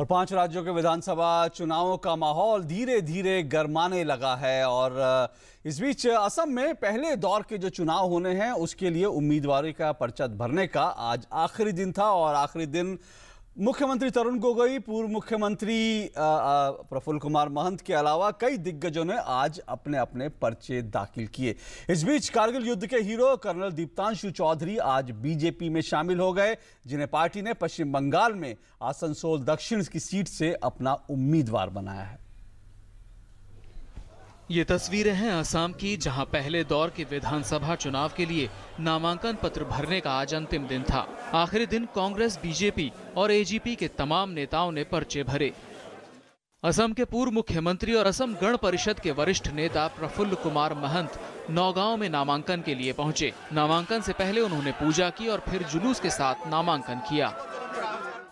और पांच राज्यों के विधानसभा चुनावों का माहौल धीरे धीरे गरमाने लगा है और इस बीच असम में पहले दौर के जो चुनाव होने हैं उसके लिए उम्मीदवारी का पर्चा भरने का आज आखिरी दिन था और आखिरी दिन मुख्यमंत्री तरुण गोगोई पूर्व मुख्यमंत्री प्रफुल्ल कुमार महंत के अलावा कई दिग्गजों ने आज अपने अपने पर्चे दाखिल किए इस बीच कारगिल युद्ध के हीरो कर्नल दीप्तांशु चौधरी आज बीजेपी में शामिल हो गए जिन्हें पार्टी ने पश्चिम बंगाल में आसनसोल दक्षिण की सीट से अपना उम्मीदवार बनाया है ये तस्वीरें हैं असम की जहां पहले दौर के विधानसभा चुनाव के लिए नामांकन पत्र भरने का आज अंतिम दिन था आखिरी दिन कांग्रेस बीजेपी और एजीपी के तमाम नेताओं ने पर्चे भरे असम के पूर्व मुख्यमंत्री और असम गण परिषद के वरिष्ठ नेता प्रफुल्ल कुमार महंत नौगांव में नामांकन के लिए पहुंचे नामांकन से पहले उन्होंने पूजा की और फिर जुलूस के साथ नामांकन किया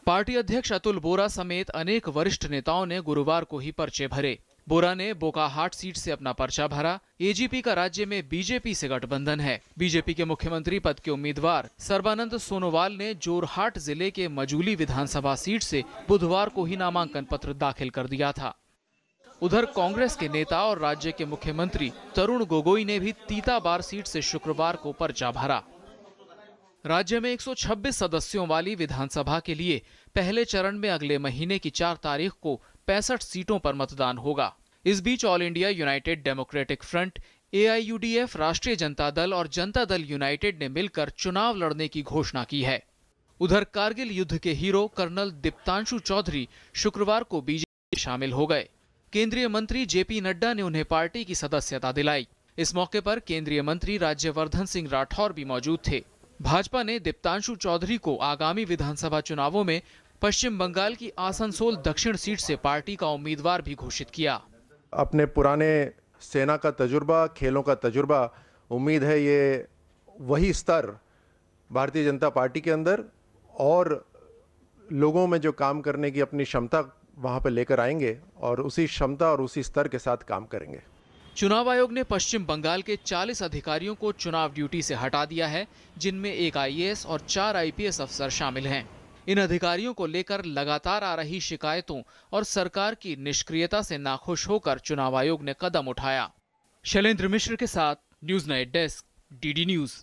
पार्टी अध्यक्ष अतुल बोरा समेत अनेक वरिष्ठ नेताओं ने गुरुवार को ही पर्चे भरे बोरा ने बोकाहाट सीट से अपना पर्चा भरा एजीपी का राज्य में बीजेपी से गठबंधन है बीजेपी के मुख्यमंत्री पद के उम्मीदवार सर्बानंद सोनोवाल ने जोरहाट जिले के मजूली विधानसभा सीट से बुधवार को ही नामांकन पत्र दाखिल कर दिया था उधर कांग्रेस के नेता और राज्य के मुख्यमंत्री तरुण गोगोई ने भी तीताबार सीट से शुक्रवार को पर्चा भरा राज्य में 126 सदस्यों वाली विधानसभा के लिए पहले चरण में अगले महीने की चार तारीख को पैंसठ सीटों पर मतदान होगा इस बीच All India United Democratic Front ए राष्ट्रीय जनता दल और जनता दल यूनाइटेड ने मिलकर चुनाव लड़ने की घोषणा की है उधर कारगिल युद्ध के हीरो कर्नल दीप्तांशु चौधरी शुक्रवार को बीजेपी में शामिल हो गए केंद्रीय मंत्री जेपी नड्डा ने उन्हें पार्टी की सदस्यता दिलाई इस मौके पर केंद्रीय मंत्री राज्यवर्धन सिंह राठौर भी मौजूद थे भाजपा ने दीप्तांशु चौधरी को आगामी विधानसभा चुनावों में पश्चिम बंगाल की आसनसोल दक्षिण सीट से पार्टी का उम्मीदवार भी घोषित किया अपने पुराने सेना का तजुर्बा खेलों का तजुर्बा उम्मीद है ये वही स्तर भारतीय जनता पार्टी के अंदर और लोगों में जो काम करने की अपनी क्षमता वहाँ पर लेकर आएंगे और उसी क्षमता और उसी स्तर के साथ काम करेंगे चुनाव आयोग ने पश्चिम बंगाल के 40 अधिकारियों को चुनाव ड्यूटी से हटा दिया है जिनमें एक आईएएस और चार आईपीएस अफसर शामिल हैं इन अधिकारियों को लेकर लगातार आ रही शिकायतों और सरकार की निष्क्रियता से नाखुश होकर चुनाव आयोग ने कदम उठाया शैलेंद्र मिश्र के साथ news night desk DD news